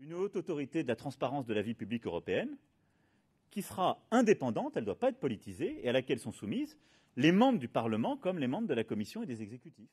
une haute autorité de la transparence de la vie publique européenne qui sera indépendante, elle ne doit pas être politisée, et à laquelle sont soumises les membres du Parlement comme les membres de la Commission et des exécutifs.